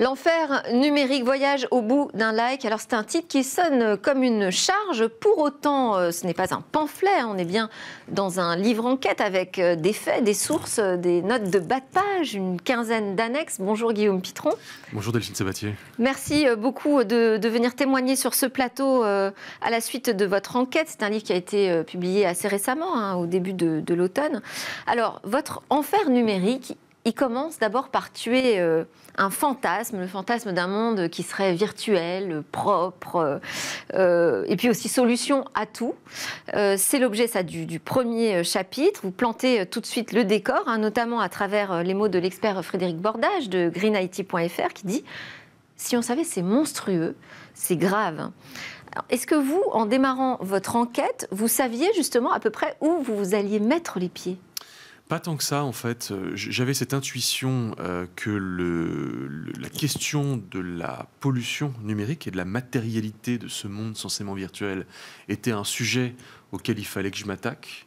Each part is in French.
L'enfer numérique voyage au bout d'un like. Alors c'est un titre qui sonne comme une charge. Pour autant, euh, ce n'est pas un pamphlet. On est bien dans un livre enquête avec euh, des faits, des sources, euh, des notes de bas de page, une quinzaine d'annexes. Bonjour Guillaume Pitron. Bonjour Delphine Sabatier. Merci beaucoup de, venir témoigner sur ce plateau à la suite de votre enquête. C'est un livre qui a été publié assez récemment, hein, au début de l'automne. Alors votre enfer numérique, il commence d'abord par tuer euh, un fantasme, le fantasme d'un monde qui serait virtuel, propre, euh, et puis aussi solution à tout. Euh, c'est l'objet du, premier chapitre. Vous plantez tout de suite le décor, hein, notamment à travers les mots de l'expert Frédéric Bordage de greenIT.fr qui dit si on savait, c'est monstrueux, c'est grave. Est-ce que vous, en démarrant votre enquête, vous saviez justement à peu près où vous alliez mettre les pieds pas tant que ça, en fait. Euh, j'avais cette intuition euh, que la question de la pollution numérique et de la matérialité de ce monde censément virtuel était un sujet auquel il fallait que je m'attaque.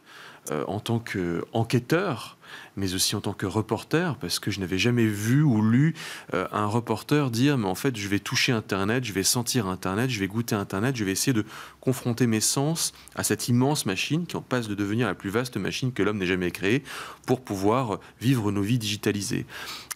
Euh, en tant qu'enquêteur, mais aussi en tant que reporter, parce que je n'avais jamais vu ou lu euh, un reporter dire, mais en fait, je vais toucher Internet, je vais sentir Internet, je vais goûter Internet, je vais essayer de confronter mes sens à cette immense machine qui en passe de devenir la plus vaste machine que l'homme n'ait jamais créée pour pouvoir vivre nos vies digitalisées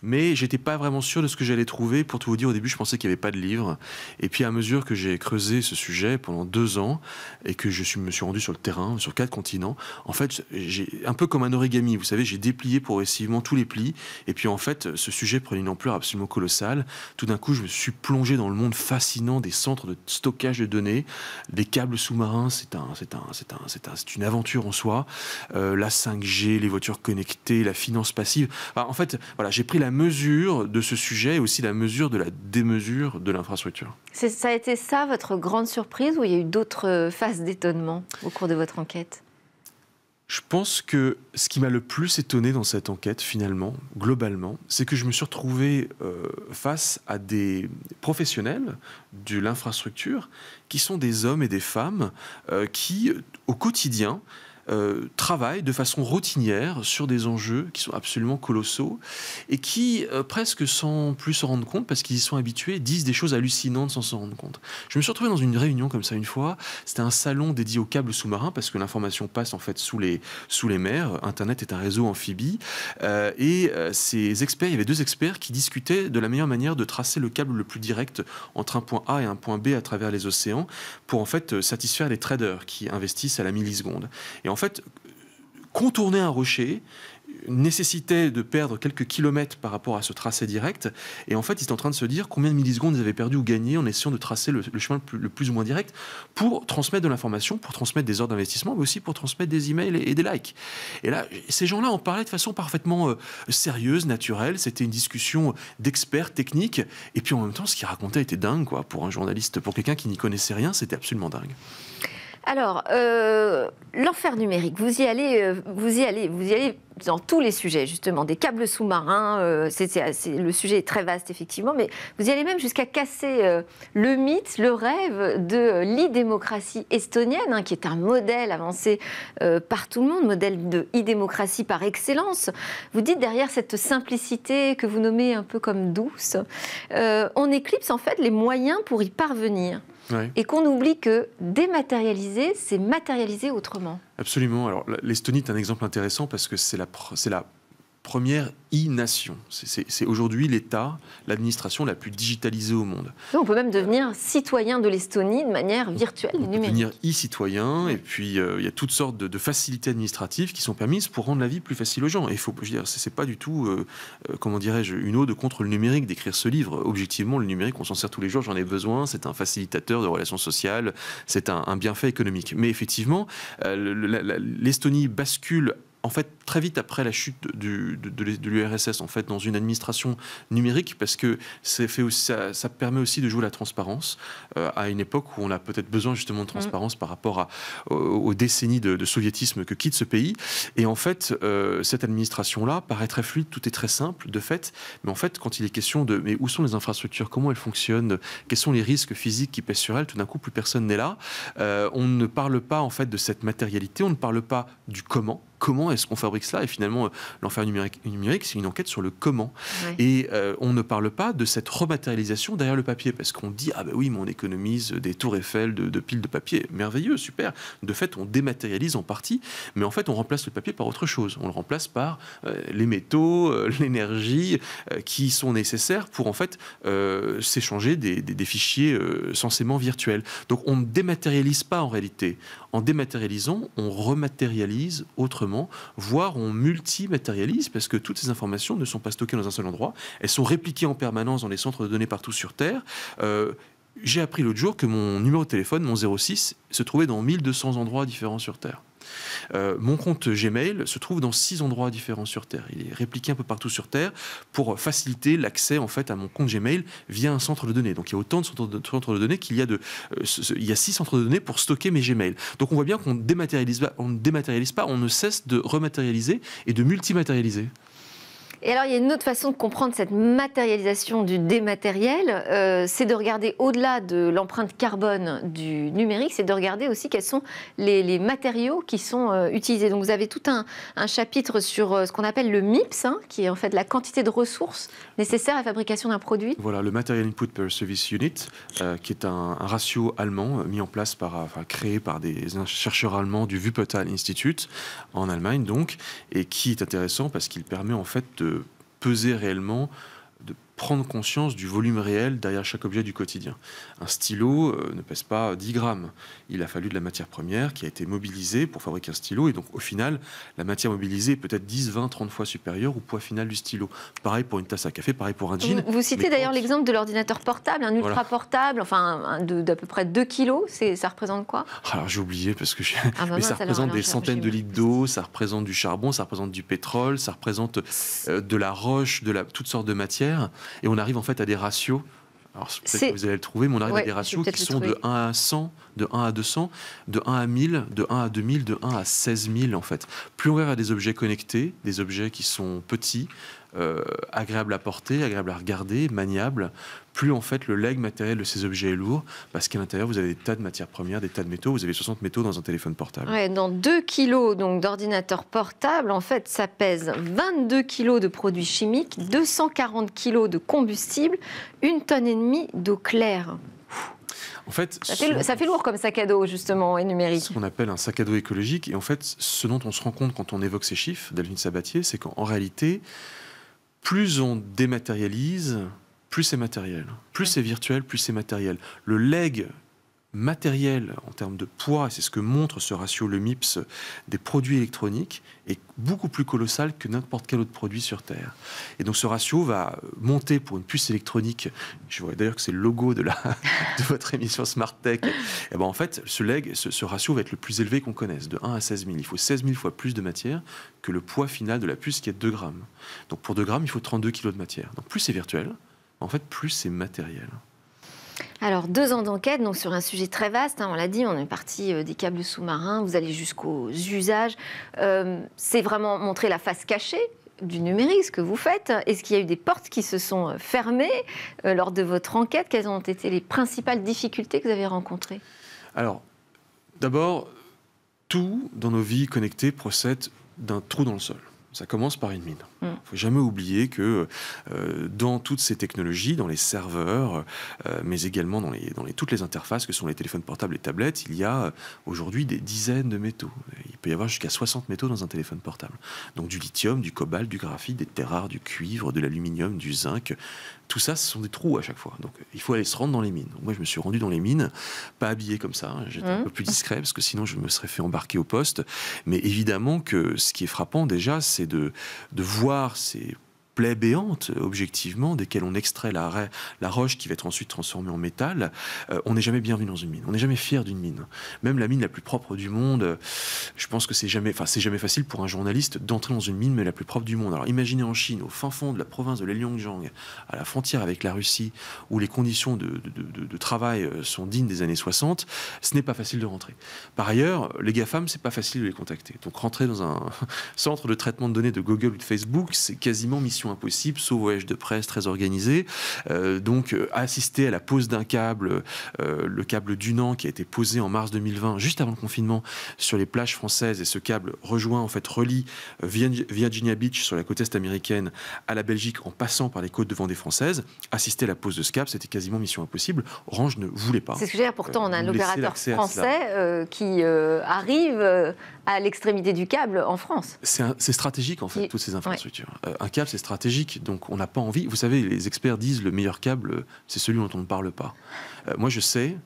mais j'étais pas vraiment sûr de ce que j'allais trouver. Pour tout vous dire, au début, je pensais qu'il n'y avait pas de livre. Et puis, à mesure que j'ai creusé ce sujet pendant deux ans et que je me suis rendu sur le terrain, sur quatre continents, en fait, j'ai un peu comme un origami. Vous savez, j'ai déplié progressivement tous les plis. Et puis, en fait, ce sujet prenait une ampleur absolument colossale. Tout d'un coup, je me suis plongé dans le monde fascinant des centres de stockage de données, des câbles sous-marins. C'est un, c'est un, c'est un, c'est un, une aventure en soi. Euh, la 5G, les voitures connectées, la finance passive. en fait, voilà, j'ai pris la la mesure de ce sujet et aussi la mesure de la démesure de l'infrastructure. Ça a été ça votre grande surprise ou il y a eu d'autres phases d'étonnement au cours de votre enquête je pense que ce qui m'a le plus étonné dans cette enquête, finalement, globalement, c'est que je me suis retrouvé euh, face à des professionnels de l'infrastructure qui sont des hommes et des femmes euh, qui, au quotidien, euh, travaillent de façon routinière sur des enjeux qui sont absolument colossaux et qui, euh, presque sans plus se rendre compte, parce qu'ils y sont habitués, disent des choses hallucinantes sans s'en rendre compte. Je me suis retrouvé dans une réunion comme ça une fois. C'était un salon dédié aux câbles sous-marins parce que l'information passe en fait sous les, sous les mers. Internet est un réseau amphibie. Euh, et ces experts, il y avait deux experts qui discutaient de la meilleure manière de tracer le câble le plus direct entre un point A et un point B à travers les océans pour en fait satisfaire les traders qui investissent à la milliseconde. Et en en fait, contourner un rocher nécessitait de perdre quelques kilomètres par rapport à ce tracé direct. Et en fait, ils étaient en train de se dire combien de millisecondes ils avaient perdu ou gagné en essayant de tracer le, chemin le plus, ou moins direct pour transmettre de l'information, pour transmettre des ordres d'investissement, mais aussi pour transmettre des emails et, et des likes. Et là, ces gens-là en parlaient de façon parfaitement euh, sérieuse, naturelle. C'était une discussion d'experts techniques. Et puis en même temps, ce qu'ils racontaient était dingue, quoi. Pour un journaliste, pour quelqu'un qui n'y connaissait rien, c'était absolument dingue. Alors, euh, l'enfer numérique, vous y allez, euh, vous y allez, vous y allez dans tous les sujets, justement, des câbles sous-marins, euh, le sujet est très vaste, effectivement, mais vous y allez même jusqu'à casser le mythe, le rêve de l'idémocratie estonienne, hein, qui est un modèle avancé par tout le monde, modèle de idémocratie par excellence. Vous dites derrière cette simplicité que vous nommez un peu comme douce, on éclipse en fait les moyens pour y parvenir et qu'on oublie que dématérialiser, c'est matérialiser autrement. Absolument. Alors l'Estonie est un exemple intéressant parce que c'est la, c'est la première e-nation. C'est aujourd'hui l'État, l'administration la plus digitalisée au monde. on peut même devenir citoyen de l'Estonie de manière virtuelle on et Devenir e-citoyen, et puis euh, il y a toutes sortes de, facilités administratives qui sont permises pour rendre la vie plus facile aux gens. Et il faut dire, c'est pas du tout, euh, euh, comment dirais-je, une ode contre le numérique d'écrire ce livre. Objectivement, le numérique, on s'en sert tous les jours, j'en ai besoin. C'est un facilitateur de relations sociales, c'est un, bienfait économique. Mais effectivement, l'Estonie bascule en fait très vite après la chute de, de, l'URSS en fait dans une administration numérique parce que fait ça, permet aussi de jouer la transparence euh, à une époque où on a peut-être besoin justement de mm. transparence par rapport aux, décennies de, soviétisme que quitte ce pays et en fait euh, cette administration là paraît très fluide tout est très simple de fait mais en fait quand il est question de mais où sont les infrastructures comment elles fonctionnent quels sont les risques physiques qui pèsent sur elles tout d'un coup plus personne n'est là euh, on ne parle pas en fait de cette matérialité on ne parle pas du comment comment est-ce qu'on fabrique cela Et finalement, euh, l'enfer numérique, numérique c'est une enquête sur le comment. Et euh, on ne parle pas de cette rematérialisation derrière le papier, parce qu'on dit, ah ben oui, mais on économise des tours Eiffel, de, piles de papier, merveilleux, super. De fait, on dématérialise en partie, mais en fait, on remplace le papier par autre chose. On le remplace par euh, les métaux, l'énergie qui sont nécessaires pour en fait s'échanger des, des, fichiers censément virtuels. Donc on ne dématérialise pas en réalité en dématérialisant, on rematérialise autrement, voire on multimatérialise, parce que toutes ces informations ne sont pas stockées dans un seul endroit, elles sont répliquées en permanence dans les centres de données partout sur Terre. Euh, j'ai appris l'autre jour que mon numéro de téléphone, mon 06, se trouvait dans 1200 endroits différents sur Terre. Euh, mon compte Gmail se trouve dans six endroits différents sur Terre. Il est répliqué un peu partout sur Terre pour faciliter l'accès en fait à mon compte Gmail via un centre de données. Donc il y a autant de centres de, données qu'il y a de, euh, il y six centres de données pour stocker mes Gmail. Donc on voit bien qu'on ne dématérialise pas, on ne cesse de rematérialiser et de multimatérialiser. Et alors, il y a une autre façon de comprendre cette matérialisation du dématériel, euh, c'est de regarder au-delà de l'empreinte carbone du numérique, c'est de regarder aussi quels sont les, matériaux qui sont euh, utilisés. Donc, vous avez tout un, un chapitre sur euh, ce qu'on appelle le MIPS, hein, qui est en fait la quantité de ressources nécessaires à la fabrication d'un produit. Voilà, le Material Input per Service Unit, qui est un, un, ratio allemand mis en place par, enfin, créé par des chercheurs allemands du Wuppertal Institute en Allemagne, donc, et qui est intéressant parce qu'il permet en fait de peser réellement prendre conscience du volume réel derrière chaque objet du quotidien. Un stylo euh, ne pèse pas 10 grammes. Il a fallu de la matière première qui a été mobilisée pour fabriquer un stylo. Et donc, au final, la matière mobilisée est peut-être 10, 20, 30 fois supérieure au poids final du stylo. Pareil pour une tasse à café, pareil pour un jean. Vous, citez d'ailleurs l'exemple de l'ordinateur portable, un ultra portable, enfin d'à peu près 2 kilos. Ça représente quoi ah, Alors, j'ai oublié parce que je... Ah, bah mais ça, représente des centaines de litres d'eau, ça représente du charbon, ça représente du pétrole, ça représente euh, de la roche, de la... toutes sortes de matières. Et on arrive en fait à des ratios alors, peut-être que vous allez le trouver, mais on arrive à des ratios qui sont de 1 à 100, de 1 à 200, de 1 à 1000, de 1 à 2000, de 1 à 16 000, en fait. Plus on va vers des objets connectés, des objets qui sont petits, euh, agréable à porter, agréable à regarder, maniable, plus en fait le leg matériel de ces objets est lourd, parce qu'à l'intérieur vous avez des tas de matières premières, des tas de métaux, vous avez 60 métaux dans un téléphone portable. dans 2 kilos d'ordinateur portable, en fait ça pèse 22 kg de produits chimiques, 240 kg de combustible, une tonne et demie d'eau claire. En fait, ça fait, lourd comme sac à dos, justement, et numérique. Ce qu'on appelle un sac à dos écologique. Et en fait, ce dont on se rend compte quand on évoque ces chiffres, Delphine Sabatier, c'est qu'en réalité, plus on dématérialise, plus c'est matériel. Plus c'est virtuel, plus c'est matériel. Le leg matériel en termes de poids, c'est ce que montre ce ratio, le MIPS, des produits électroniques, est beaucoup plus colossal que n'importe quel autre produit sur Terre. Et donc ce ratio va monter pour une puce électronique. Je vois d'ailleurs que c'est le logo de, la, de votre émission Smart Tech. Et eh ben en fait, ce, leg, ce, ratio va être le plus élevé qu'on connaisse, de 1 à 16 000. Il faut 16 000 fois plus de matière que le poids final de la puce qui est de 2 grammes. Donc pour 2 grammes, il faut 32 kg de matière. Donc plus c'est virtuel, en fait, plus c'est matériel. Alors, deux ans d'enquête, donc sur un sujet très vaste, hein, on l'a dit, on est parti euh, des câbles sous-marins, vous allez jusqu'aux usages. Euh, c'est vraiment montrer la face cachée du numérique, ce que vous faites. Est-ce qu'il y a eu des portes qui se sont euh, fermées lors de votre enquête Quelles ont été les principales difficultés que vous avez rencontrées Alors, d'abord, tout dans nos vies connectées procède d'un trou dans le sol. Ça commence par une mine. Il mm. ne faut jamais oublier que euh, dans toutes ces technologies, dans les serveurs, euh, mais également dans, les, dans les, toutes les interfaces que sont les téléphones portables et tablettes, il y a euh, aujourd'hui des dizaines de métaux. Il peut y avoir jusqu'à 60 métaux dans un téléphone portable. Donc du lithium, du cobalt, du graphite, des terres rares, du cuivre, de l'aluminium, du zinc. Tout ça, ce sont des trous à chaque fois. Donc il faut aller se rendre dans les mines. moi, je me suis rendu dans les mines, pas habillé comme ça. Hein. J'étais un mm. peu plus discret parce que sinon, je me serais fait embarquer au poste. Mais évidemment que ce qui est frappant déjà, c'est de, de voir voir c'est plaies objectivement, desquelles on extrait la, la roche qui va être ensuite transformée en métal, euh, on n'est jamais bienvenu dans une mine. On n'est jamais fier d'une mine. Même la mine la plus propre du monde, euh, je pense que c'est jamais, enfin, c'est jamais facile pour un journaliste d'entrer dans une mine mais la plus propre du monde. Alors imaginez en Chine, au fin fond de la province de Léliangjiang, à la frontière avec la Russie, où les conditions de, travail euh, sont dignes des années 60, ce n'est pas facile de rentrer. Par ailleurs, les GAFAM, c'est pas facile de les contacter. Donc rentrer dans un centre de traitement de données de Google ou de Facebook, c'est quasiment mission impossible, sauf voyage de presse très organisé. Euh, donc, euh, assister à la pose d'un câble, euh, le câble Dunan qui a été posé en mars 2020, juste avant le confinement, sur les plages françaises. Et ce câble rejoint, en fait, relie Virginia Beach sur la côte est américaine à la Belgique en passant par les côtes de Vendée française. Assister à la pose de ce câble, c'était quasiment mission impossible. Orange ne voulait pas. C'est ce que j'ai Pourtant, on a un opérateur français qui arrive à l'extrémité du câble en France. C'est stratégique, en fait, toutes ces infrastructures. un câble, c'est stratégique donc on n'a pas envie. Vous savez, les experts disent le meilleur câble, c'est celui dont on ne parle pas. Euh, moi, je sais,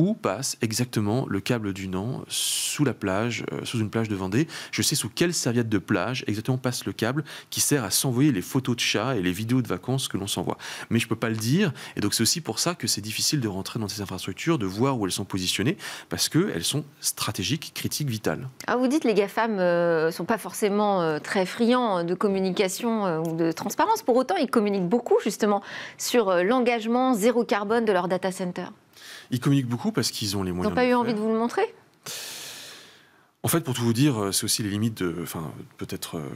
où passe exactement le câble du Nant sous la plage, euh, sous une plage de Vendée. Je sais sous quelle serviette de plage exactement passe le câble qui sert à s'envoyer les photos de chats et les vidéos de vacances que l'on s'envoie. Mais je ne peux pas le dire, et donc c'est aussi pour ça que c'est difficile de rentrer dans ces infrastructures, de voir où elles sont positionnées, parce qu'elles sont stratégiques, critiques, vitales. Ah, vous dites les GAFAM ne euh, sont pas forcément euh, très friands de communication ou de transparence, pour autant ils communiquent beaucoup justement sur l'engagement zéro carbone de leur data center. Ils communiquent beaucoup parce qu'ils ont les moyens. Ils n'ont pas eu envie de vous le montrer en fait, pour tout vous dire, euh, c'est aussi les limites de. Enfin, peut-être. Euh,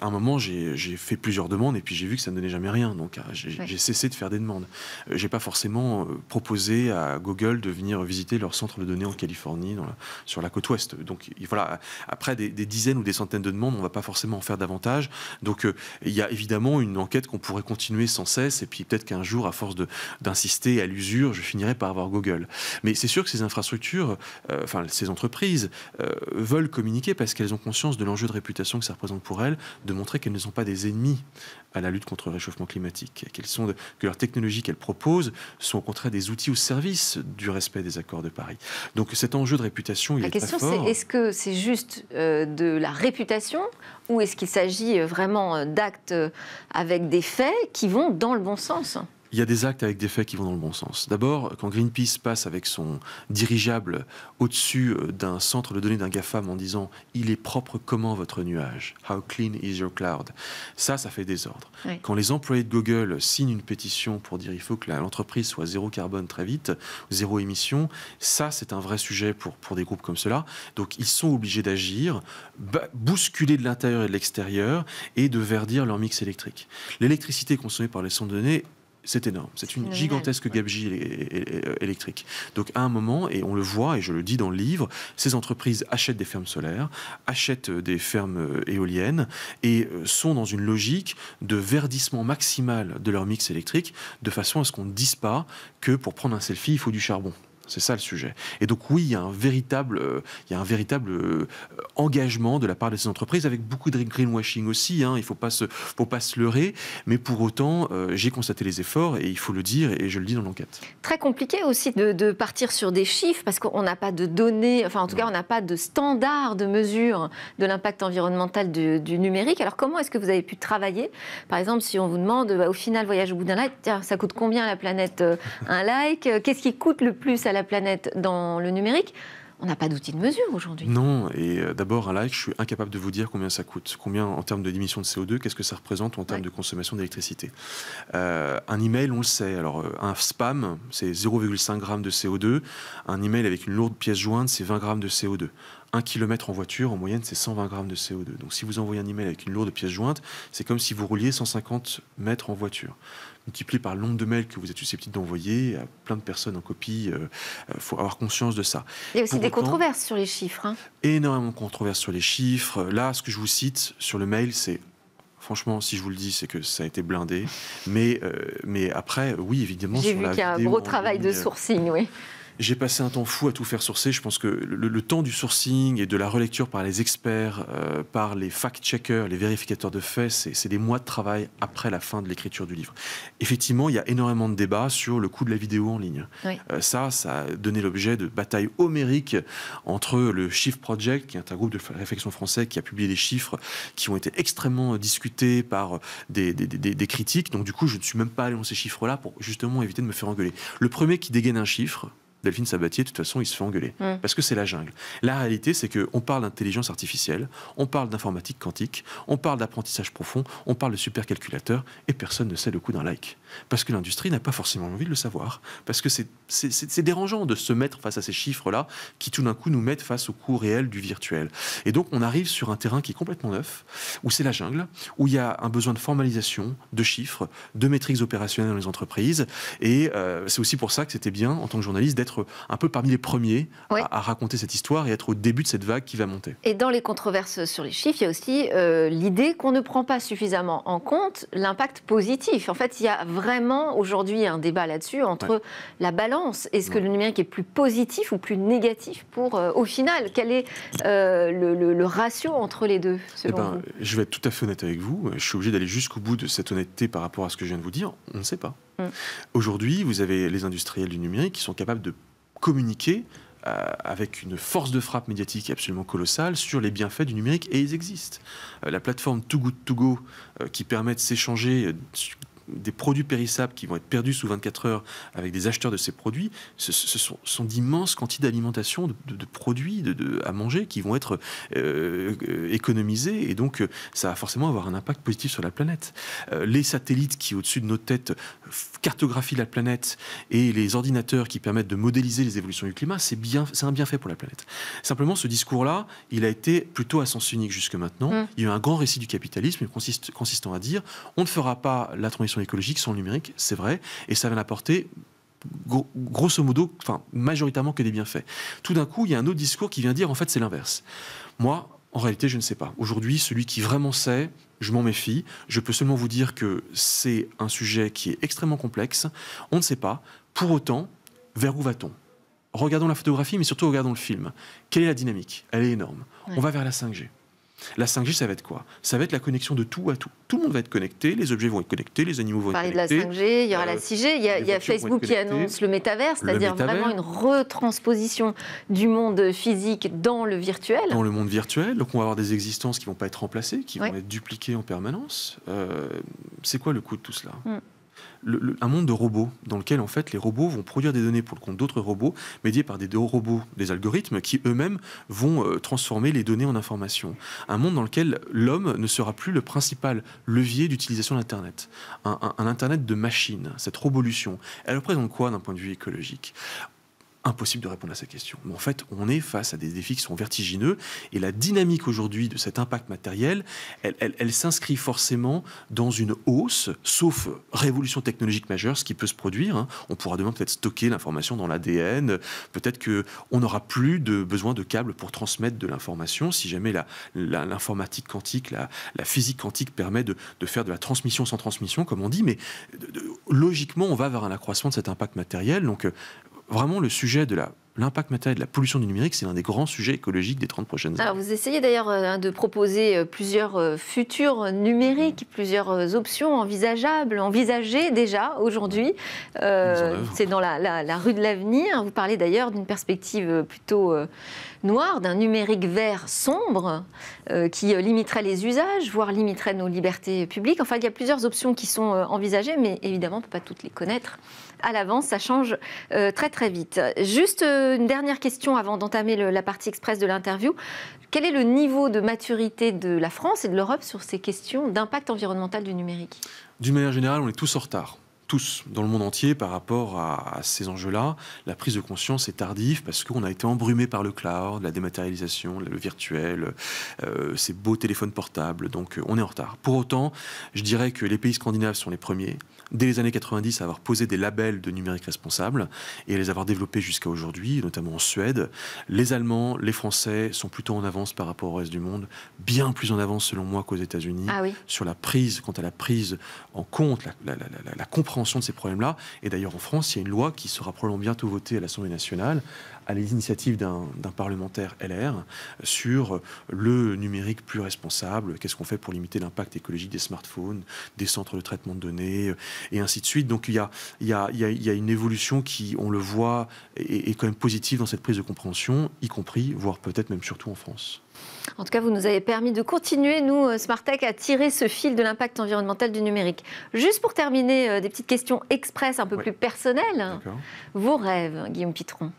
à un moment, j'ai fait plusieurs demandes et puis j'ai vu que ça ne donnait jamais rien. Donc, ah, j'ai cessé de faire des demandes. Euh, j'ai pas forcément proposé à Google de venir visiter leur centre de données en Californie, dans sur la côte ouest. Donc, voilà. Après des, dizaines ou des centaines de demandes, on va pas forcément en faire davantage. Donc, il y a évidemment une enquête qu'on pourrait continuer sans cesse. Et puis, peut-être qu'un jour, à force d'insister à l'usure, je finirai par avoir Google. Mais c'est sûr que ces infrastructures, enfin, ces entreprises, euh, veulent communiquer parce qu'elles ont conscience de l'enjeu de réputation que ça représente pour elles, de montrer qu'elles ne sont pas des ennemis à la lutte contre le réchauffement climatique, sont que leurs technologies qu'elles proposent sont au contraire des outils au service du respect des accords de Paris. Donc cet enjeu de réputation, il la est question, c'est est-ce que c'est juste euh, de la réputation ou est-ce qu'il s'agit euh, vraiment d'actes avec des faits qui vont dans le bon sens il y a des actes avec des faits qui vont dans le bon sens. D'abord, quand Greenpeace passe avec son dirigeable au-dessus euh, d'un centre de données d'un GAFAM en disant Il est propre comment votre nuage How clean is your cloud Ça, ça fait désordre. Quand les employés de Google signent une pétition pour dire Il faut que l'entreprise soit zéro carbone très vite, zéro émission, ça, c'est un vrai sujet pour, pour des groupes comme cela. Donc, ils sont obligés d'agir, bousculer de l'intérieur et de l'extérieur et de verdir leur mix électrique. L'électricité consommée par les centres de données c'est énorme. C'est une gigantesque gabegie électrique. Donc à un moment, et on le voit, et je le dis dans le livre, ces entreprises achètent des fermes solaires, achètent euh, des fermes euh, éoliennes, et euh, sont dans une logique de verdissement maximal de leur mix électrique, de façon à ce qu'on ne dise pas que pour prendre un selfie, il faut du charbon. C'est ça le sujet. Et donc oui, il y a un véritable, euh, il y un véritable euh, engagement de la part de ces entreprises avec beaucoup de greenwashing aussi. Hein. Il ne faut, pas se, faut pas se leurrer. Mais pour autant, euh, j'ai constaté les efforts et il faut le dire et je le dis dans l'enquête. Très compliqué aussi de, partir sur des chiffres parce qu'on n'a pas de données, enfin en tout cas on n'a pas de standard de mesure de l'impact environnemental du, numérique. Alors comment est-ce que vous avez pu travailler Par exemple, si on vous demande bah, au final, voyage au bout d'un like, ça coûte combien à la planète un like Qu'est-ce qui coûte le plus à la la planète dans le numérique, on n'a pas d'outil de mesure aujourd'hui. Non, et euh, d'abord, un like, je suis incapable de vous dire combien ça coûte, combien en termes de d'émissions de CO2, qu'est-ce que ça représente en termes de consommation d'électricité. Euh, un email, on le sait, alors euh, un spam, c'est 0,5 g de CO2, un email avec une lourde pièce jointe, c'est 20 g de CO2. un kilomètre en voiture, en moyenne, c'est 120 grammes de CO2. Donc si vous envoyez un email avec une lourde pièce jointe, c'est comme si vous rouliez 150 mètres en voiture multiplié par le nombre de mails que vous êtes susceptible d'envoyer à plein de personnes en copie. Il euh, euh, faut avoir conscience de ça. Il y a aussi des controverses sur les chiffres. Hein. Énormément de controverses sur les chiffres. Là, ce que je vous cite sur le mail, c'est Franchement, si je vous le dis, c'est que ça a été blindé. Mais, euh, mais après, oui, évidemment. J'ai vu qu'il y a un gros travail de sourcing, oui. J'ai passé un temps fou à tout faire sourcer. Je pense que le, temps du sourcing et de la relecture par les experts, euh, par les fact-checkers, les vérificateurs de faits, c'est des mois de travail après la fin de l'écriture du livre. Effectivement, il y a énormément de débats sur le coût de la vidéo en ligne. Euh, ça, ça a donné l'objet de batailles homériques entre le Chiffre Project, qui est un groupe de réflexion français qui a publié des chiffres qui ont été extrêmement discutés par euh, des, des critiques. Donc du coup, je ne suis même pas allé dans ces chiffres-là pour justement éviter de me faire engueuler. Le premier qui dégaine un chiffre, Delphine Sabatier, de toute façon, il se fait engueuler. Parce que c'est la jungle. La réalité, c'est qu'on parle d'intelligence artificielle, on parle d'informatique quantique, on parle d'apprentissage profond, on parle de supercalculateur, et personne ne sait le coup d'un like. Parce que l'industrie n'a pas forcément envie de le savoir. Parce que c'est dérangeant de se mettre face à ces chiffres-là qui tout d'un coup nous mettent face au coût réel du virtuel. Et donc on arrive sur un terrain qui est complètement neuf, où c'est la jungle, où il y a un besoin de formalisation, de chiffres, de métriques opérationnelles dans les entreprises. Et euh, c'est aussi pour ça que c'était bien, en tant que journaliste, d'être un peu parmi les premiers à, raconter cette histoire et être au début de cette vague qui va monter. Et dans les controverses sur les chiffres, il y a aussi euh, l'idée qu'on ne prend pas suffisamment en compte l'impact positif. En fait, il y a vraiment vraiment aujourd'hui un débat là-dessus entre la balance. Est-ce que le numérique est plus positif ou plus négatif pour, euh, au final, quel est euh, le, ratio entre les deux eh ben, Je vais être tout à fait honnête avec vous. Je suis obligé d'aller jusqu'au bout de cette honnêteté par rapport à ce que je viens de vous dire. On ne sait pas. Mm. Aujourd'hui, vous avez les industriels du numérique qui sont capables de communiquer euh, avec une force de frappe médiatique absolument colossale sur les bienfaits du numérique et ils existent. la plateforme Too Good To Go qui permet de s'échanger des produits périssables qui vont être perdus sous 24 heures avec des acheteurs de ces produits, ce, sont, d'immenses quantités d'alimentation, de, produits de, à manger qui vont être euh, économisés et donc ça va forcément avoir un impact positif sur la planète. Euh, les satellites qui au-dessus de nos têtes cartographient la planète et les ordinateurs qui permettent de modéliser les évolutions du climat, c'est bien, c'est un bienfait pour la planète. Simplement, ce discours-là, il a été plutôt à sens unique jusque maintenant. Mm. Il y a eu un grand récit du capitalisme consiste, consistant à dire on ne fera pas la transition écologiques, écologique sont numérique, c'est vrai, et ça va apporter grosso modo, enfin majoritairement que des bienfaits. Tout d'un coup, il y a un autre discours qui vient dire en fait c'est l'inverse. Moi, en réalité, je ne sais pas. Aujourd'hui, celui qui vraiment sait, je m'en méfie. Je peux seulement vous dire que c'est un sujet qui est extrêmement complexe. On ne sait pas. Pour autant, vers où va-t-on Regardons la photographie, mais surtout regardons le film. Quelle est la dynamique Elle est énorme. On va vers la 5G. La 5G, ça va être quoi Ça va être la connexion de tout à tout. Tout le monde va être connecté, les objets vont être connectés, les animaux vont être connectés. de la 5G, il y aura la 6G, euh, il y a, Facebook qui annonce le métavers, c'est-à-dire vraiment une retransposition du monde physique dans le virtuel. Dans le monde virtuel, donc on va avoir des existences qui ne vont pas être remplacées, qui vont être dupliquées en permanence. Euh, c'est quoi le coût de tout cela hmm un monde de robots dans lequel en fait les robots vont produire des données pour le compte d'autres robots, médiés par des robots, des algorithmes qui eux-mêmes vont euh, transformer les données en information. Un monde dans lequel l'homme ne sera plus le principal levier d'utilisation d'Internet. Un, un, Internet de machines, cette révolution, elle représente quoi d'un point de vue écologique impossible de répondre à cette question. en fait, on est face à des défis qui sont vertigineux et la dynamique aujourd'hui de cet impact matériel, elle, s'inscrit forcément dans une hausse, sauf révolution technologique majeure, ce qui peut se produire. Hein. On pourra demain peut-être stocker l'information dans l'ADN, peut-être qu'on n'aura plus de besoin de câbles pour transmettre de l'information si jamais l'informatique quantique, la, physique quantique permet de, faire de la transmission sans transmission, comme on dit, mais logiquement, on va vers un accroissement de cet impact matériel. Donc, vraiment le sujet de la l'impact matériel de la pollution du numérique, c'est l'un des grands sujets écologiques des 30 prochaines années. Alors, vous essayez d'ailleurs euh, de proposer euh, plusieurs euh, futurs numériques, plusieurs options envisageables, envisagées déjà aujourd'hui. c'est dans la, rue de l'avenir. Vous parlez d'ailleurs d'une perspective plutôt noir, d'un numérique vert sombre euh, qui euh, limiterait les usages, voire limiterait nos libertés publiques. Enfin, il y a plusieurs options qui sont euh, envisagées, mais évidemment, on ne peut pas toutes les connaître à l'avance. Ça change très très vite. Juste une dernière question avant d'entamer la partie express de l'interview. Quel est le niveau de maturité de la France et de l'Europe sur ces questions d'impact environnemental du numérique D'une manière générale, on est tous en retard tous dans le monde entier par rapport à, ces enjeux-là. La prise de conscience est tardive parce qu'on a été embrumé par le cloud, la dématérialisation, le virtuel, euh, ces beaux téléphones portables. Donc euh, on est en retard. Pour autant, je dirais que les pays scandinaves sont les premiers, dès les années 90, à avoir posé des labels de numérique responsable et à les avoir développés jusqu'à aujourd'hui, notamment en Suède. Les Allemands, les Français sont plutôt en avance par rapport au reste du monde, bien plus en avance selon moi qu'aux États-Unis, ah sur la prise, quant à la prise en compte, la, la, la, la compréhension de ces problèmes-là. Et d'ailleurs, en France, il y a une loi qui sera probablement bientôt votée à l'Assemblée nationale, à l'initiative d'un parlementaire LR, sur le numérique plus responsable. Qu'est-ce qu'on fait pour limiter l'impact écologique des smartphones, des centres de traitement de données, euh, et ainsi de suite. Donc il y a, une évolution qui, on le voit, est quand même positive dans cette prise de compréhension, y compris, voire peut-être même surtout en France. En tout cas, vous nous avez permis de continuer, nous, euh, Smartech, à tirer ce fil de l'impact environnemental du numérique. Juste pour terminer, euh, des petites questions express, un peu plus personnelles. Vos rêves, Guillaume Pitron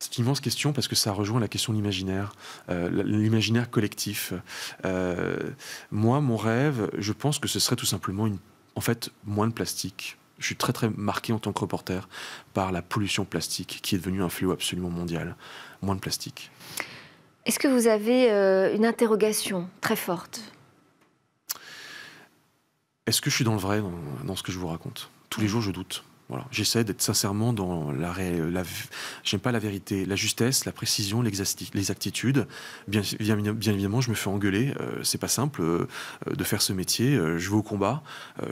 c'est une immense question parce que ça rejoint la question de l'imaginaire, euh, l'imaginaire collectif. moi, mon rêve, je pense que ce serait tout simplement une, en fait, moins de plastique, je suis très très marqué en tant que reporter par la pollution plastique qui est devenue un fléau absolument mondial. Moins de plastique. Est-ce que vous avez euh, une interrogation très forte Est-ce que je suis dans le vrai dans, ce que je vous raconte Tous les jours, je doute. Voilà. J'essaie d'être sincèrement dans la, la j'aime pas la vérité, la justesse, la précision, l'exactitude. Bien, bien, évidemment, je me fais engueuler. Ce euh, c'est pas simple euh, de faire ce métier. je vais au combat,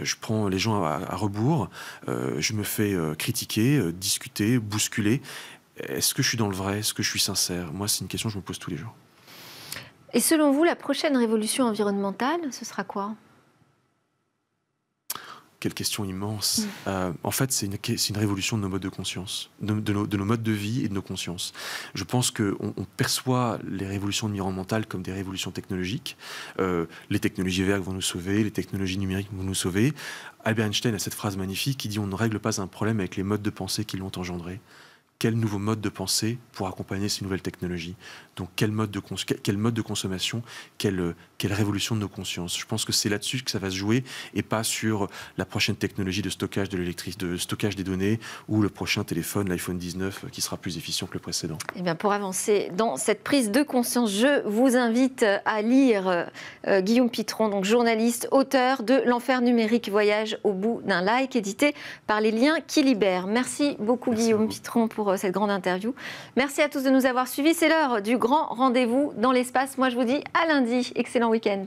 je prends les gens à rebours, je me fais critiquer, discuter, bousculer est-ce que je suis dans le vrai Est-ce que je suis sincère Moi, c'est une question que je me pose tous les jours. Et selon vous, la prochaine révolution environnementale, ce sera quoi quelle question immense. Mm. Euh, en fait, c'est une, révolution de nos modes de conscience, de, nos, modes de vie et de nos consciences. Je pense qu'on perçoit les révolutions environnementales comme des révolutions technologiques. Euh, les technologies vertes vont nous sauver, les technologies numériques vont nous sauver. Albert Einstein a cette phrase magnifique qui dit on ne règle pas un problème avec les modes de pensée qui l'ont engendré quel nouveau mode de pensée pour accompagner ces nouvelles technologies Donc quel mode de, quel mode de consommation, quelle, quelle révolution de nos consciences Je pense que c'est là-dessus que ça va se jouer et pas sur la prochaine technologie de stockage de l'électricité, de stockage des données ou le prochain téléphone, l'iPhone 19, euh, qui sera plus efficient que le précédent. Et eh bien pour avancer dans cette prise de conscience, je vous invite euh, à lire euh, Guillaume Pitron, donc journaliste, auteur de L'enfer numérique voyage au bout d'un like, édité par les liens qui libèrent. Merci beaucoup Guillaume Pitron pour euh, cette grande interview. Merci à tous de nous avoir suivis. C'est l'heure du grand rendez-vous dans l'espace. Moi, je vous dis à lundi. Excellent week-end.